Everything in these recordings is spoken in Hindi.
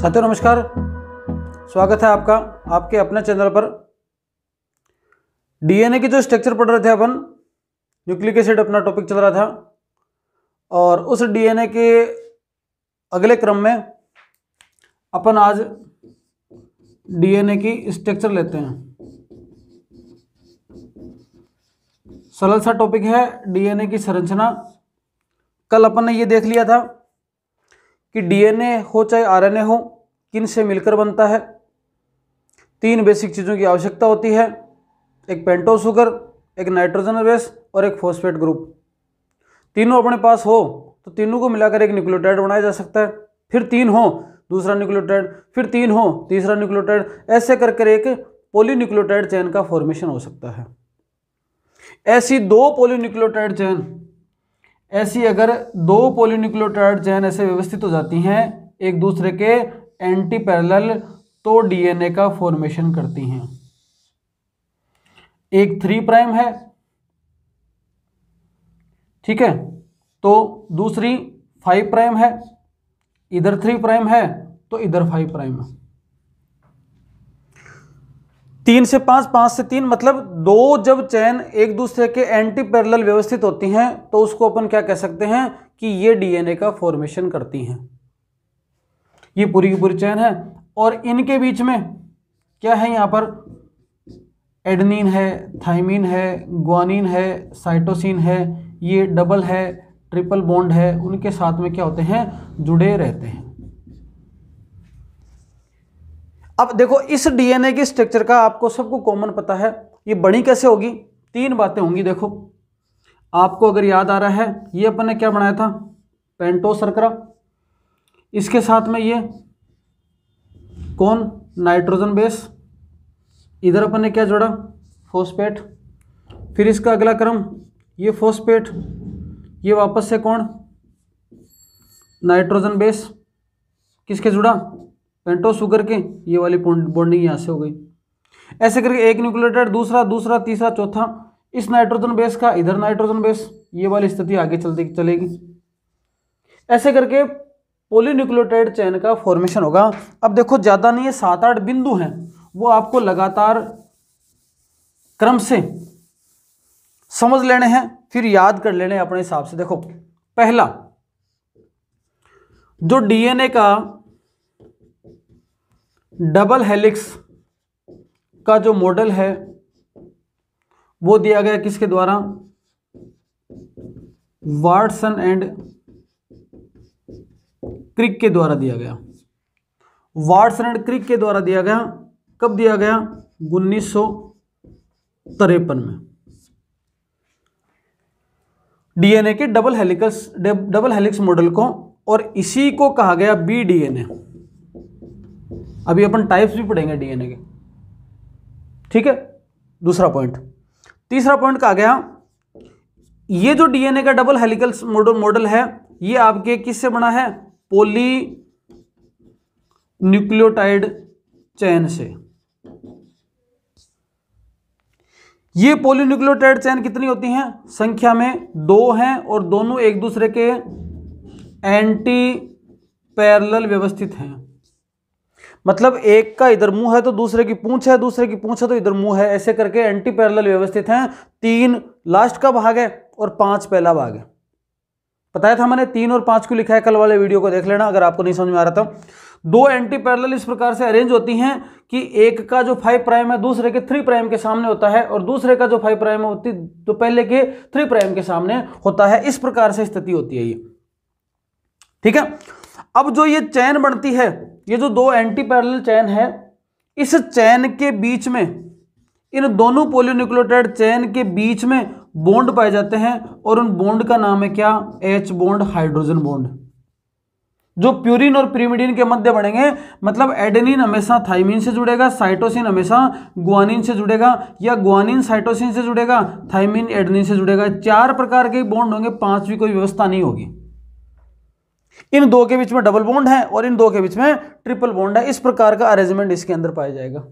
साथियों नमस्कार स्वागत है आपका आपके अपने चैनल पर डीएनए की जो स्ट्रक्चर पढ़ रहे थे अपन न्यूक्लिक एसिड अपना टॉपिक चल रहा था और उस डीएनए के अगले क्रम में अपन आज डीएनए की स्ट्रक्चर लेते हैं सरल सा टॉपिक है डीएनए की संरचना कल अपन ने ये देख लिया था कि डीएनए हो चाहे आरएनए हो किन से मिलकर बनता है तीन बेसिक चीज़ों की आवश्यकता होती है एक पेंटो शुगर एक नाइट्रोजन बेस और एक फॉस्फेट ग्रुप तीनों अपने पास हो तो तीनों को मिलाकर एक न्यूक्लियोटाइड बनाया जा सकता है फिर तीन हो दूसरा न्यूक्लियोटाइड फिर तीन हो तीसरा न्यूक्लियोटाइड ऐसे कर कर एक पोलिन्यूक्लियोटाइड चैन का फॉर्मेशन हो सकता है ऐसी दो पोलिन्यूक्लियोटाइड चैन ऐसी अगर दो पोलिन्यूक्लियोटाइड चैन ऐसे व्यवस्थित हो जाती हैं एक दूसरे के एंटी पैरेलल तो डीएनए का फॉर्मेशन करती हैं एक थ्री प्राइम है ठीक है तो दूसरी फाइव प्राइम है इधर थ्री प्राइम है तो इधर फाइव प्राइम है तीन से पाँच पाँच से तीन मतलब दो जब चैन एक दूसरे के एंटी पैरेलल व्यवस्थित होती हैं तो उसको अपन क्या कह सकते हैं कि ये डीएनए का फॉर्मेशन करती हैं ये पूरी की पूरी चैन है और इनके बीच में क्या है यहाँ पर एडनिन है थाइमिन है ग्वानिन है साइटोसिन है ये डबल है ट्रिपल बॉन्ड है उनके साथ में क्या होते हैं जुड़े रहते हैं अब देखो इस डीएनए के स्ट्रक्चर का आपको सबको कॉमन पता है ये बड़ी कैसे होगी तीन बातें होंगी देखो आपको अगर याद आ रहा है ये अपन ने क्या बनाया था पेंटो सरकरा इसके साथ में ये कौन नाइट्रोजन बेस इधर अपन ने क्या जोड़ा फोस्पेट फिर इसका अगला क्रम ये फोस्पेट ये वापस से कौन नाइट्रोजन बेस किसके जुड़ा पेंटो शुगर के ये वाली बॉन्डिंग यहाँ से हो गई ऐसे करके एक न्यूक्लियोटाइड दूसरा दूसरा तीसरा चौथा इस नाइट्रोजन बेस का इधर नाइट्रोजन बेस ये वाली स्थिति आगे चलती चलेगी ऐसे करके पोलिन्यूक्लियोटाइड चैन का फॉर्मेशन होगा अब देखो ज़्यादा नहीं है सात आठ बिंदु हैं वो आपको लगातार क्रम से समझ लेने हैं फिर याद कर लेने अपने हिसाब से देखो पहला जो डीएनए का डबल हेलिक्स का जो मॉडल है वो दिया गया किसके द्वारा वार्डसन एंड क्रिक के द्वारा दिया गया वार्डसन एंड क्रिक के द्वारा दिया गया कब दिया गया उन्नीस तिरपन में डीएनए के double helix double helix model को और इसी को कहा गया बी डीएनए अभी अपन टाइप्स भी पढ़ेंगे डीएनए के ठीक है दूसरा पॉइंट तीसरा पॉइंट कहा गया ये जो डीएनए का डबल हेलिकल मॉडल है ये आपके किससे बना है पोली न्यूक्लियोटाइड चैन से ये पोलिन्यूक्लियोटाइड चैन कितनी होती हैं संख्या में दो हैं और दोनों एक दूसरे के एंटी पैरल व्यवस्थित हैं मतलब एक का इधर मुंह है तो दूसरे की पूंछ है दूसरे की पूंछ है तो इधर मुंह है ऐसे करके एंटी पैरल व्यवस्थित हैं तीन लास्ट का भाग है और पांच पहला भाग है बताया था मैंने तीन और पांच को लिखा है कल वाले वीडियो को देख लेना अगर आपको नहीं समझ में आ रहा था दो एंटी पैरल इस प्रकार से अरेंज होती हैं कि एक का जो फाइव प्राइम है दूसरे के थ्री प्राइम के सामने होता है और दूसरे का जो फाइव प्राइम होती तो पहले के थ्री प्राइम के सामने होता है इस प्रकार से स्थिति होती है ये ठीक है अब जो ये चैन बनती है ये जो दो एंटी पैरेलल चैन है इस चैन के बीच में इन दोनों पोलियोन्यूक्लियोटाइड चैन के बीच में बोंड पाए जाते हैं और उन बोंड का नाम है क्या एच बोंड हाइड्रोजन बोंड जो प्यूरिन और प्रीमिडिन के मध्य बढ़ेंगे मतलब एडेनिन हमेशा थाइमिन से जुड़ेगा साइटोसिन हमेशा ग्वानिन से जुड़ेगा या ग्वानिन साइटोसिन से जुड़ेगा थाइमिन एडेनिन से जुड़ेगा चार प्रकार के बॉन्ड होंगे पांचवी कोई व्यवस्था नहीं होगी इन दो के बीच में डबल बॉन्ड है और इन दो के बीच में ट्रिपल बॉन्ड है इस प्रकार का अरेंजमेंट इसके अंदर पाया जाएगा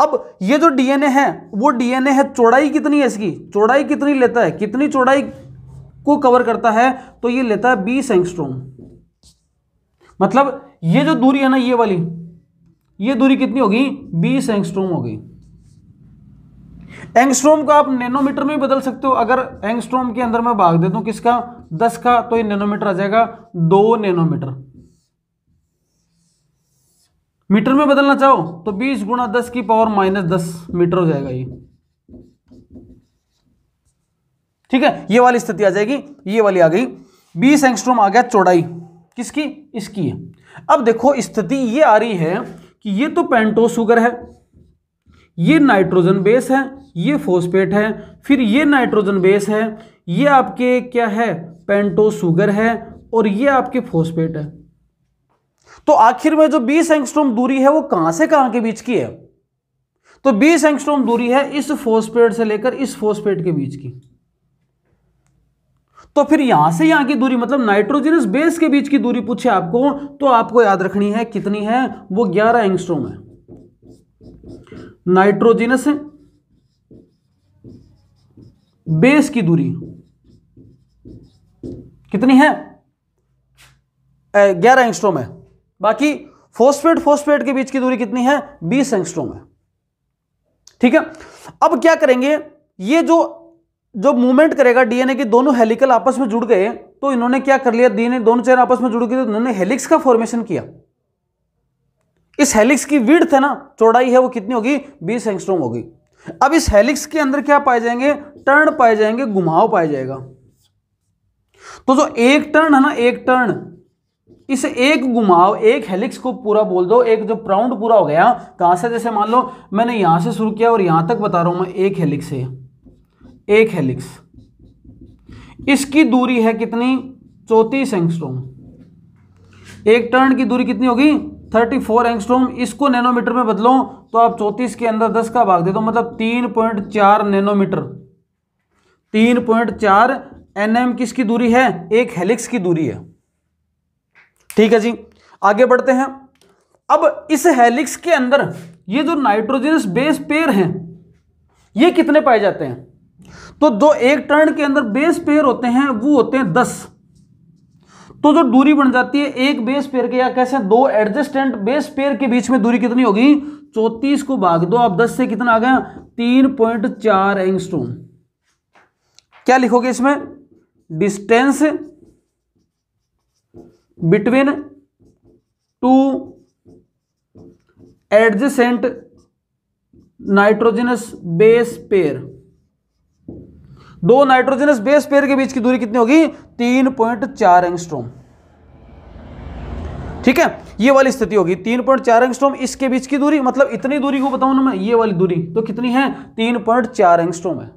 अब ये जो डीएनए है वो डीएनए है चौड़ाई कितनी है इसकी चौड़ाई कितनी लेता है कितनी चौड़ाई को कवर करता है तो ये लेता है बीस एंगस्ट्रोम मतलब ये जो दूरी है ना ये वाली ये दूरी कितनी होगी बीस एंगस्ट्रोम होगी एंगस्ट्रोम का आप नैनोमीटर में बदल सकते हो अगर एंगस्ट्रोम के अंदर मैं भाग देता दूं किसका दस का तो ये नैनोमीटर आ जाएगा दो नैनोमीटर मीटर में बदलना चाहो तो बीस गुणा दस की पावर माइनस दस मीटर हो जाएगा ये ठीक है ये वाली स्थिति आ जाएगी ये वाली आ गई बीस एंगस्ट्रोम आ गया चौड़ाई किसकी इसकी है अब देखो स्थिति ये आ रही है कि ये तो पेंटो शुगर है ये नाइट्रोजन बेस है ये फोस्पेट है फिर ये नाइट्रोजन बेस है ये आपके क्या है पेंटो सुगर है और ये आपके फोस्पेट है तो आखिर में जो 20 एंगस्ट्रोम दूरी है वो कहां से कहां के बीच की है तो 20 एंगस्ट्रोम दूरी है इस फोस्पेट से लेकर इस फोस्पेट के बीच की तो फिर यहां से यहां की दूरी मतलब नाइट्रोजनस बेस के बीच की दूरी पूछे आपको तो आपको याद रखनी है कितनी है वो 11 एंगस्ट्रोम है नाइट्रोजिनस बेस की दूरी कितनी है ग्यारह एंगस्ट्रोम है बाकी फोस्फेट फोस्फेट के बीच की दूरी कितनी है बीस एंगस्ट्रोम है ठीक है अब क्या करेंगे ये जो जो मूवमेंट करेगा डीएनए की दोनों हेलिकल आपस में जुड़ गए तो इन्होंने क्या कर लिया डीएनए दोनों चेहरे आपस में जुड़ गए तो इन्होंने हेलिक्स का फॉर्मेशन किया इस हेलिक्स की वीड है ना चौड़ाई है वो कितनी होगी बीस एंगस्ट्रोम होगी अब इस हेलिक्स के अंदर क्या पाए जाएंगे टर्न पाए जाएंगे घुमाव पाया जाएगा तो जो एक टर्न है ना एक टर्न इस एक घुमाव एक हेलिक्स को पूरा बोल दो एक जो प्राउंड पूरा हो गया कहां से जैसे मान लो मैंने यहां से शुरू किया और यहां तक बता रहा हूं मैं एक हेलिक्स है एक हेलिक्स इसकी दूरी है कितनी चौतीस एंगस्ट्रोम एक टर्न की दूरी कितनी होगी 34 एंगस्ट्रोम इसको नैनोमीटर में बदलो तो आप चौतीस के अंदर 10 का भाग दे दो मतलब 3.4 नैनोमीटर तीन पॉइंट चार एन एम किसकी दूरी है एक हेलिक्स की दूरी है ठीक है जी आगे बढ़ते हैं अब इस हेलिक्स के अंदर ये जो नाइट्रोजनस बेस पेयर हैं ये कितने पाए जाते हैं तो जो एक टर्न के अंदर बेस पेयर होते हैं वो होते हैं दस तो जो दूरी बन जाती है एक बेस पेयर के या कैसे दो एडजस्टेंट बेस पेयर के बीच में दूरी कितनी होगी चौतीस को भाग दो आप दस से कितना आ गया तीन पॉइंट चार एंगस्ट्रोम क्या लिखोगे इसमें distance between two adjacent nitrogenous base pair दो नाइट्रोजनस बेस पेयर के बीच की दूरी कितनी होगी तीन पॉइंट चार एंगस्ट्रोम ठीक है ये वाली स्थिति होगी तीन पॉइंट चार एंगस्ट्रोम इसके बीच की दूरी मतलब इतनी दूरी को बताऊं ना मैं ये वाली दूरी तो कितनी है तीन पॉइंट चार एंगस्ट्रोम है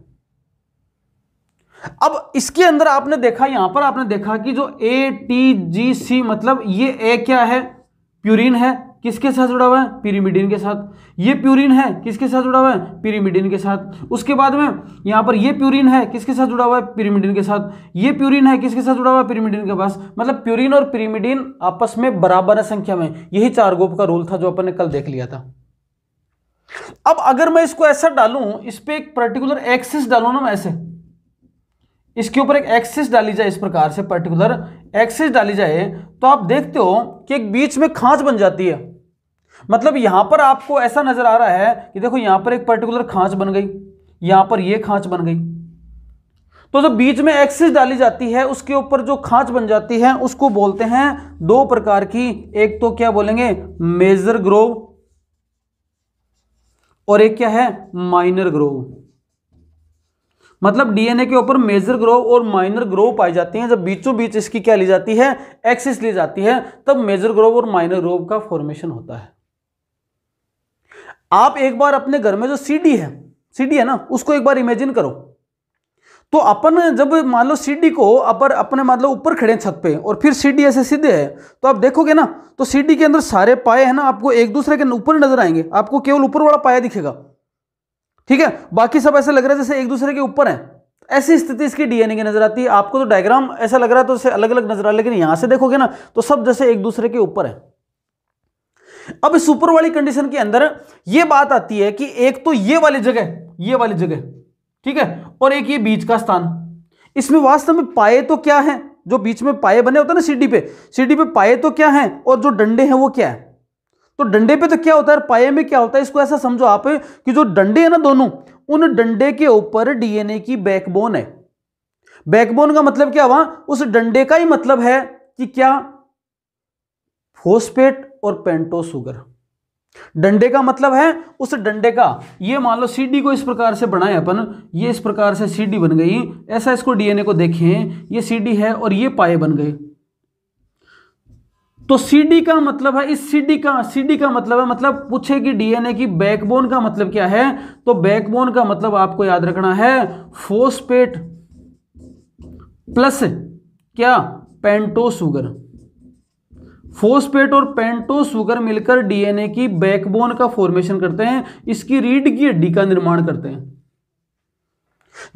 अब इसके अंदर आपने देखा यहां पर आपने देखा कि जो ए टी जी सी मतलब ये ए क्या है प्यूरिन है किसके साथ जुड़ा हुआ है पिरीमिडिन के साथ ये प्यूरिन है किसके साथ जुड़ा हुआ है पिरीमिडिन के साथ उसके बाद में यहां पर ये प्यूरिन है किसके साथ जुड़ा हुआ है पिरीमिडिन के साथ ये प्यूरिन है किसके साथ जुड़ा हुआ है पिरीमिडिन के पास मतलब प्यूरिन और पिरीमिडिन आपस में बराबर है संख्या में यही चार गोप का रूल था जो अपन ने कल देख लिया था अब अगर मैं इसको ऐसा डालू इस पर एक पर्टिकुलर एक्सिस डालू ना मैं ऐसे इसके ऊपर एक एक्सेस डाली जाए इस प्रकार से पर्टिकुलर एक्सेस डाली जाए तो आप देखते हो कि एक बीच में खांच बन जाती है मतलब यहां पर आपको ऐसा नजर आ रहा है कि देखो यहां पर एक पर्टिकुलर खांच बन गई यहां पर यह खांच बन गई तो जो बीच में एक्सिस डाली जाती है उसके ऊपर जो खांच बन जाती है उसको बोलते हैं दो प्रकार की एक तो क्या बोलेंगे मेजर ग्रोव और एक क्या है माइनर ग्रोव मतलब डीएनए के ऊपर मेजर ग्रो और माइनर ग्रो पाई जाती हैं जब बीचों बीच इसकी क्या ली जाती है एक्सिस ली जाती है तब मेजर ग्रोव और माइनर ग्रोव का फॉर्मेशन होता है आप एक बार अपने घर में जो सीडी है सीडी है ना उसको एक बार इमेजिन करो तो अपन जब मान लो सीडी को अपर अपने मान लो ऊपर खड़े छत पे और फिर सीडी ऐसे सीधे है तो आप देखोगे ना तो सीडी के अंदर सारे पाए हैं ना आपको एक दूसरे के ऊपर नजर आएंगे आपको केवल ऊपर वाला पाया दिखेगा ठीक है बाकी सब ऐसे लग रहा है जैसे एक दूसरे के ऊपर है ऐसी स्थिति इसकी डीएनए की नजर आती है आपको तो डायग्राम ऐसा लग रहा है तो उसे अलग अलग नजर आ रहा है लेकिन यहां से देखोगे ना तो सब जैसे एक दूसरे के ऊपर है अब इस सुपर वाली कंडीशन के अंदर यह बात आती है कि एक तो ये वाली जगह ये वाली जगह ठीक है और एक ये बीच का स्थान इसमें वास्तव में पाए तो क्या है जो बीच में पाए बने होते हैं ना सीढ़ी पे सीढ़ी पे पाए तो क्या है और जो डंडे हैं वो क्या है तो डंडे पे तो क्या होता है पाए में क्या होता है इसको ऐसा समझो आप कि जो डंडे है ना दोनों उन डंडे के ऊपर डीएनए की बैकबोन है बैकबोन का मतलब क्या हुआ उस डंडे का ही मतलब है कि क्या फोस्पेट और पेंटोसुगर डंडे का मतलब है उस डंडे का ये मान लो सीडी को इस प्रकार से बनाए अपन ये इस प्रकार से सीडी बन गई ऐसा इसको डीएनए को देखें ये सीडी है और ये पाए बन गए तो सीडी का मतलब है इस सीडी का सीडी का मतलब है मतलब पूछे कि डीएनए की बैकबोन का मतलब क्या है तो बैकबोन का मतलब आपको याद रखना है फोस्पेट प्लस क्या पेंटो सुगर फोस्पेट और पेंटो सुगर मिलकर डीएनए की बैकबोन का फॉर्मेशन करते हैं इसकी रीढ़ की हड्डी का निर्माण करते हैं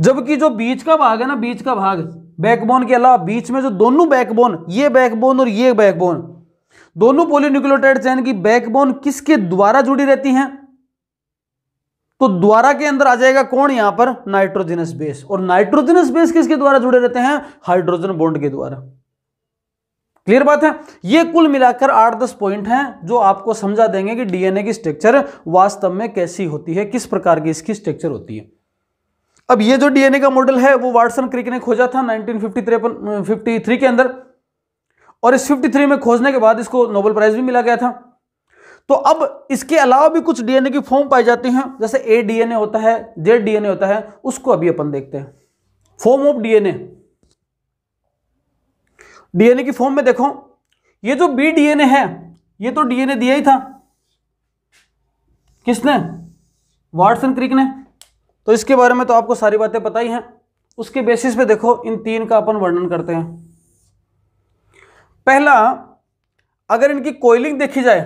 जबकि जो बीच का भाग है ना बीच का भाग बैकबोन के अलावा बीच में जो दोनों बैकबोन ये बैकबोन और ये बैकबोन दोनों पोलियोन्यूक्लियोटाइड चैन की बैकबोन किसके द्वारा जुड़ी रहती है तो द्वारा के अंदर आ जाएगा कौन यहां पर नाइट्रोजनस बेस और नाइट्रोजनस बेस किसके द्वारा जुड़े रहते हैं हाइड्रोजन बॉन्ड के द्वारा क्लियर बात है ये कुल मिलाकर आठ दस पॉइंट हैं जो आपको समझा देंगे कि डीएनए की स्ट्रक्चर वास्तव में कैसी होती है किस प्रकार की इसकी स्ट्रक्चर होती है अब ये जो डीएनए का मॉडल है वो वाटसन क्रिक ने खोजा था नाइनटीन फिफ्टी के अंदर और इस 53 में खोजने के बाद इसको नोबेल प्राइज भी मिला गया था तो अब इसके अलावा भी कुछ डीएनए की फॉर्म पाए जाते हैं जैसे ए डीएनए होता है जेड डीएनए होता है उसको अभी अपन देखते हैं फॉर्म ऑफ डीएनए डीएनए की फॉर्म में देखो ये जो बी डीएनए है ये तो डीएनए दिया ही था किसने वाटसन क्रिक ने तो इसके बारे में तो आपको सारी बातें पता ही हैं उसके बेसिस पे देखो इन तीन का अपन वर्णन करते हैं पहला अगर इनकी कोयलिंग देखी जाए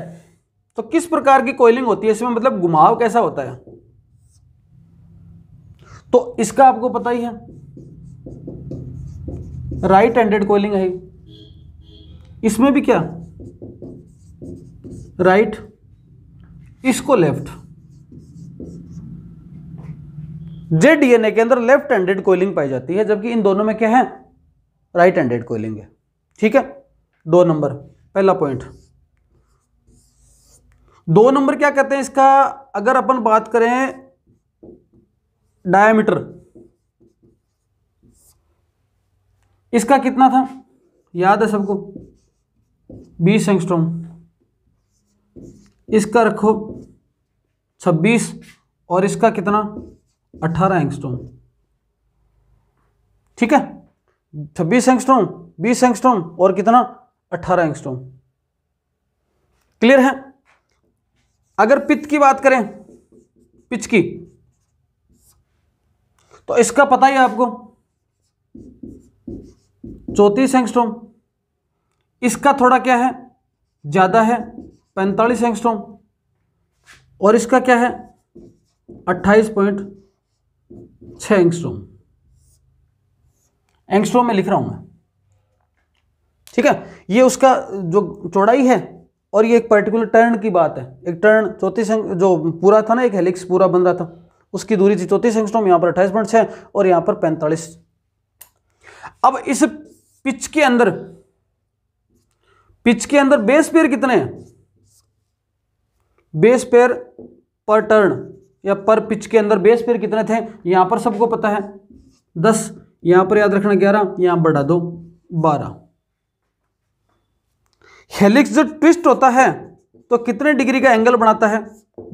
तो किस प्रकार की कोयलिंग होती है इसमें मतलब घुमाव कैसा होता है तो इसका आपको पता ही है राइट हैंडेड कोयलिंग है इसमें भी क्या राइट इसको लेफ्ट जे डीएनए के अंदर लेफ्ट हैंडेड कोयलिंग पाई जाती है जबकि इन दोनों में क्या है राइट हैंडेड कोयलिंग है ठीक है दो नंबर पहला पॉइंट दो नंबर क्या कहते हैं इसका अगर अपन बात करें डायमीटर इसका कितना था याद है सबको बीस एंगस्ट्रोम इसका रखो छब्बीस और इसका कितना अट्ठारह एंगस्ट्रोम ठीक है छब्बीस एंगस्ट्रोम बीस एंगस्ट्रोम और कितना अट्ठारह एंगस्ट्रोम क्लियर है अगर पित्त की बात करें पिच की तो इसका पता ही आपको चौंतीस एंगस्ट्रोम इसका थोड़ा क्या है ज़्यादा है पैंतालीस एंगस्ट्रोम और इसका क्या है अट्ठाईस पॉइंट छ एंगस्ट्रोम एंगस्ट्रोम में लिख रहा हूं मैं ठीक है ये उसका जो चौड़ाई है और ये एक पर्टिकुलर टर्न की बात है एक टर्न चौतीस जो पूरा था ना एक हेलिक्स पूरा बन रहा था उसकी दूरी थी चौथी एंगस्ट्रॉम यहां पर अट्ठाईस पॉइंट छः और यहां पर पैंतालीस अब इस पिच के अंदर पिच के अंदर बेस पेयर कितने हैं बेस पेयर पर टर्न या पर पिच के अंदर बेस पेयर कितने थे यहां पर सबको पता है दस यहां पर याद रखना ग्यारह यहां बढ़ा दो बारह हेलिक्स जो ट्विस्ट होता है तो कितने डिग्री का एंगल बनाता है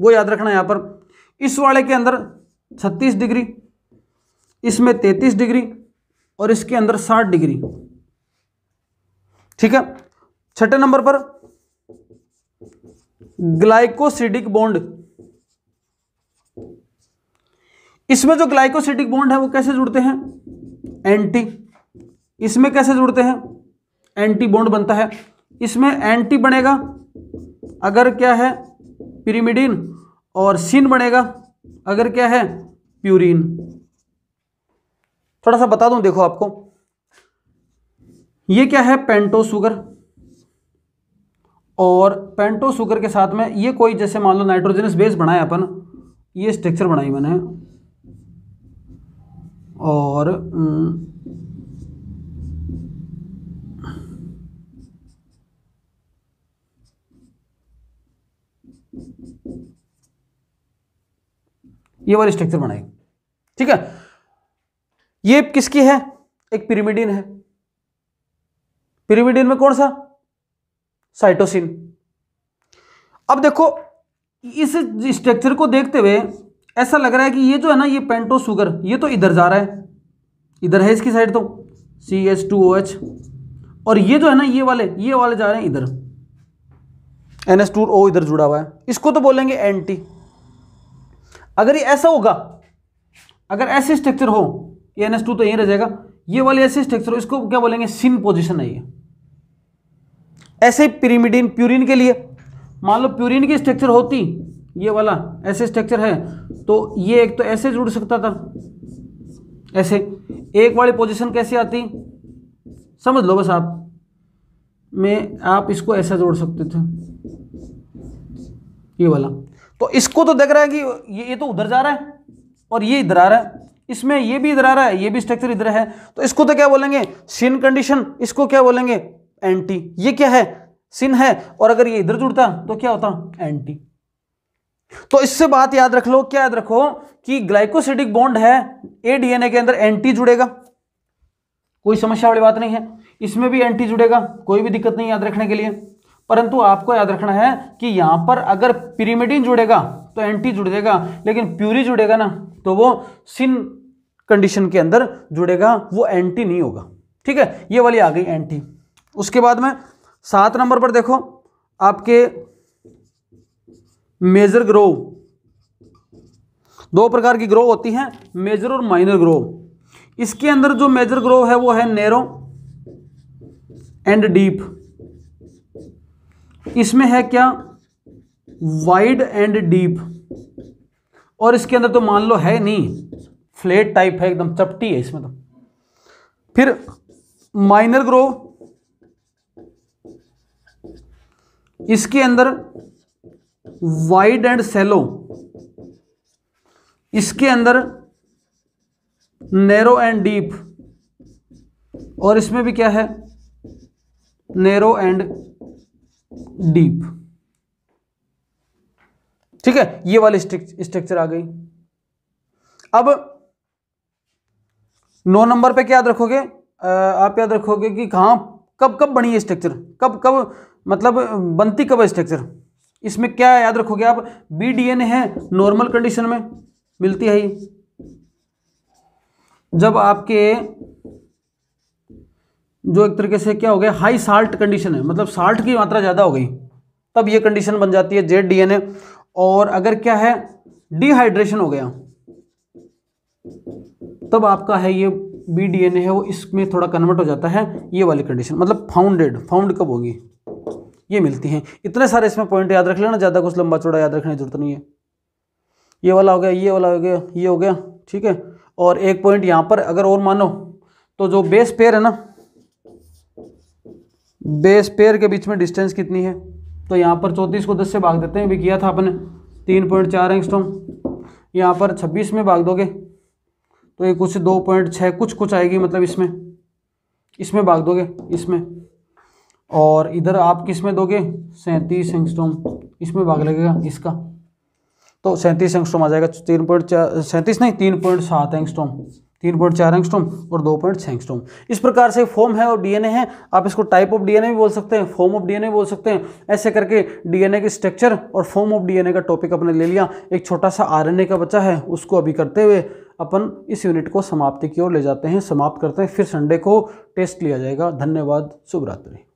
वो याद रखना यहाँ पर इस वाले के अंदर 36 डिग्री इसमें 33 डिग्री और इसके अंदर 60 डिग्री ठीक है छठे नंबर पर ग्लाइकोसिडिक बॉन्ड इसमें जो ग्लाइकोसिडिक बॉन्ड है वो कैसे जुड़ते हैं एंटी इसमें कैसे जुड़ते हैं एंटी बॉन्ड बनता है इसमें एंटी बनेगा अगर क्या है पिरीमिडिन और सिन बनेगा अगर क्या है प्यूरिन थोड़ा सा बता दूं देखो आपको ये क्या है पेंटो सुगर और पेंटो सुगर के साथ में ये कोई जैसे मान लो नाइट्रोजनस बेस बनाया अपन ये स्ट्रक्चर बनाई मैंने और हम्म, ये वाली स्ट्रक्चर बनाई ठीक है ये किसकी है एक पिरिमिडिन है पिरिमिडिन में कौन सा साइटोसिन अब देखो इस स्ट्रक्चर को देखते हुए ऐसा लग रहा है कि ये जो है ना ये पेंटो सुगर ये तो इधर जा रहा है इधर है इसकी साइड तो C H two O H और ये जो है ना ये वाले ये वाले जा रहे हैं इधर एन एस टू ओ इधर जुड़ा हुआ है इसको तो बोलेंगे एन टी अगर ये ऐसा होगा अगर ऐसे स्ट्रक्चर हो ये एन एस टू तो यहीं रह जाएगा ये वाले ऐसे स्ट्रक्चर हो इसको क्या बोलेंगे सिन पोजिशन है ये ऐसे पिरीमिडिन प्यूरिन के लिए मान लो प्यूरिन की स्ट्रक्चर होती ये वाला ऐसे स्ट्रक्चर है तो ये एक तो ऐसे जुड़ सकता था ऐसे एक वाली पोजिशन कैसे आती समझ लो बस आप में आप इसको ऐसा जोड़ सकते थे ये वाला तो इसको तो देख रहा है कि ये ये तो उधर जा रहा है और ये इधर आ रहा है इसमें ये भी इधर आ रहा है ये भी स्ट्रक्चर इधर है तो इसको तो क्या बोलेंगे सिन कंडीशन इसको क्या बोलेंगे एंटी ये क्या है सिन है और अगर ये इधर जुड़ता तो क्या होता एंटी तो इससे बात याद रख लो क्या याद रखो कि ग्लाइकोसिडिक बॉन्ड है ए डीएनए के अंदर एंटी जुड़ेगा कोई समस्या वाली बात नहीं है इसमें भी एंटी जुड़ेगा कोई भी दिक्कत नहीं याद रखने के लिए परंतु आपको याद रखना है कि यहां पर अगर पिरीमिडिन जुड़ेगा तो एंटी जुड़ जाएगा लेकिन प्यूरी जुड़ेगा ना तो वो सिन कंडीशन के अंदर जुड़ेगा वो एंटी नहीं होगा ठीक है ये वाली आ गई एंटी उसके बाद में सात नंबर पर देखो आपके मेजर ग्रो दो प्रकार की ग्रो होती हैं मेजर और माइनर ग्रो इसके अंदर जो मेजर ग्रो है वो है नेरो एंड डीप इसमें है क्या वाइड एंड डीप और इसके अंदर तो मान लो है नहीं फ्लेट टाइप है एकदम चपटी है इसमें तो फिर माइनर ग्रोव इसके अंदर वाइड एंड सेलो इसके अंदर नैरो एंड डीप और इसमें भी क्या है नैरो एंड डीप ठीक है ये वाली स्ट्रक्चर आ गई अब नौ नंबर पे क्या याद रखोगे आप याद रखोगे कि कहाँ कब कब बनी है स्ट्रक्चर कब कब मतलब बनती कब है स्ट्रक्चर इसमें क्या याद रखोगे आप बी डी एन है नॉर्मल कंडीशन में मिलती है ये जब आपके जो एक तरीके से क्या हो गया हाई साल्ट कंडीशन है मतलब साल्ट की मात्रा ज़्यादा हो गई तब ये कंडीशन बन जाती है जेड डीएनए और अगर क्या है डिहाइड्रेशन हो गया तब आपका है ये बी डीएनए है वो इसमें थोड़ा कन्वर्ट हो जाता है ये वाली कंडीशन मतलब फाउंडेड फाउंड कब होगी ये मिलती हैं इतने सारे इसमें पॉइंट याद रख लेना ज़्यादा कुछ लंबा चौड़ा याद रखने की जरूरत नहीं है ये वाला हो गया ये वाला हो गया ये हो गया ठीक है और एक पॉइंट यहां पर अगर और मानो तो जो बेस पेयर है ना बेस पेयर के बीच में डिस्टेंस कितनी है तो यहाँ पर चौंतीस को दस से भाग देते हैं अभी किया था आपने तीन पॉइंट चार एंगस्टोम यहाँ पर छब्बीस में भाग दोगे तो ये कुछ दो पॉइंट छः कुछ कुछ आएगी मतलब इसमें इसमें भाग दोगे इसमें और इधर आप किस में दोगे सैंतीस एंगस्टोम इसमें भाग लगेगा इसका तो सैंतीस एंगस्टोम आ जाएगा तीन पॉइंट चार सैंतीस नहीं तीन पॉइंट सात एंगस्ट्रोम तीन पॉइंट चार एंगस्ट्रोम और दो पॉइंट छः एंगस्ट्रोम इस प्रकार से फॉर्म है और डीएनए है आप इसको टाइप ऑफ डीएनए भी बोल सकते हैं फॉर्म ऑफ डीएनए बोल सकते हैं ऐसे करके डीएनए के स्ट्रक्चर और फॉर्म ऑफ डीएनए का टॉपिक अपने ले लिया एक छोटा सा आरएनए का बच्चा है उसको अभी करते हुए अपन इस यूनिट को समाप्ति की ओर ले जाते हैं समाप्त करते हैं फिर संडे को टेस्ट लिया जाएगा धन्यवाद शुभरात्रि